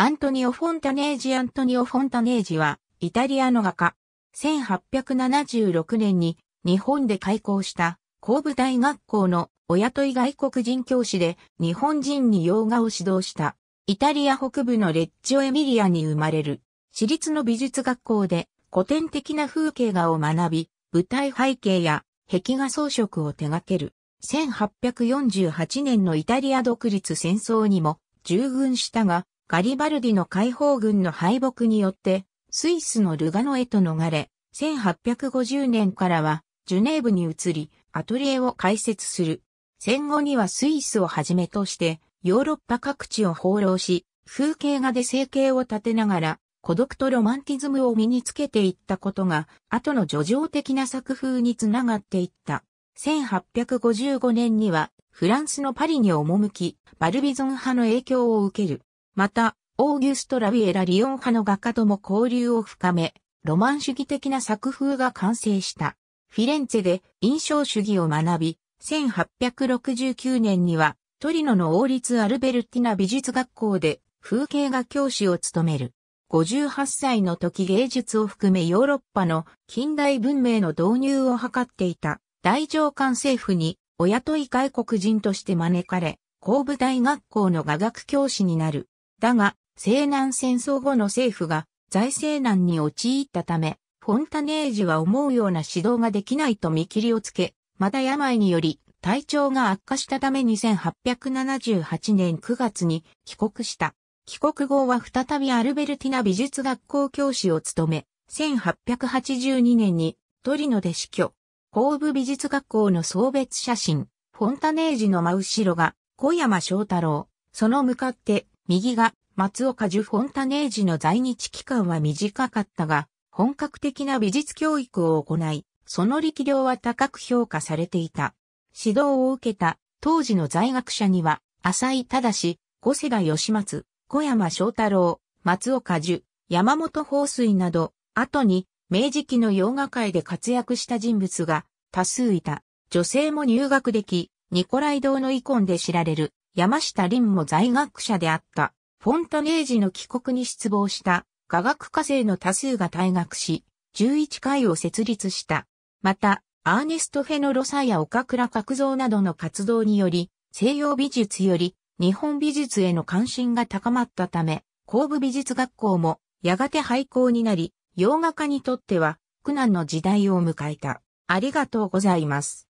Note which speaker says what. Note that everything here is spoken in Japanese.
Speaker 1: アントニオ・フォンタネージアントニオ・フォンタネージは、イタリアの画家。1876年に日本で開校した神戸大学校の親とい外国人教師で日本人に洋画を指導した。イタリア北部のレッジオ・エミリアに生まれる。私立の美術学校で古典的な風景画を学び、舞台背景や壁画装飾を手掛ける。1848年のイタリア独立戦争にも従軍したが、ガリバルディの解放軍の敗北によって、スイスのルガノへと逃れ、1850年からは、ジュネーブに移り、アトリエを開設する。戦後にはスイスをはじめとして、ヨーロッパ各地を放浪し、風景画で生計を立てながら、孤独とロマンティズムを身につけていったことが、後の叙情的な作風につながっていった。1855年には、フランスのパリに赴き、バルビゾン派の影響を受ける。また、オーギュスト・ラビエラ・リオン派の画家とも交流を深め、ロマン主義的な作風が完成した。フィレンツェで印象主義を学び、1869年にはトリノの王立アルベルティナ美術学校で風景画教師を務める。58歳の時芸術を含めヨーロッパの近代文明の導入を図っていた大上官政府にお雇い外国人として招かれ、神部大学校の画学教師になる。だが、西南戦争後の政府が財政難に陥ったため、フォンタネージは思うような指導ができないと見切りをつけ、また病により体調が悪化したため1878年9月に帰国した。帰国後は再びアルベルティナ美術学校教師を務め、1882年にトリノで死去。後部美術学校の送別写真、フォンタネージの真後ろが小山翔太郎、その向かって右が松岡ジュ・フォンタネージの在日期間は短かったが、本格的な美術教育を行い、その力量は高く評価されていた。指導を受けた当時の在学者には、浅井正、五世田義松、小山翔太郎、松岡樹、山本放水など、後に明治期の洋画界で活躍した人物が多数いた。女性も入学でき、ニコライ堂の遺恨で知られる。山下林も在学者であった。フォンタネージの帰国に失望した科学科生の多数が退学し、11回を設立した。また、アーネスト・フェノロサや岡倉角蔵などの活動により、西洋美術より日本美術への関心が高まったため、工部美術学校もやがて廃校になり、洋画家にとっては苦難の時代を迎えた。ありがとうございます。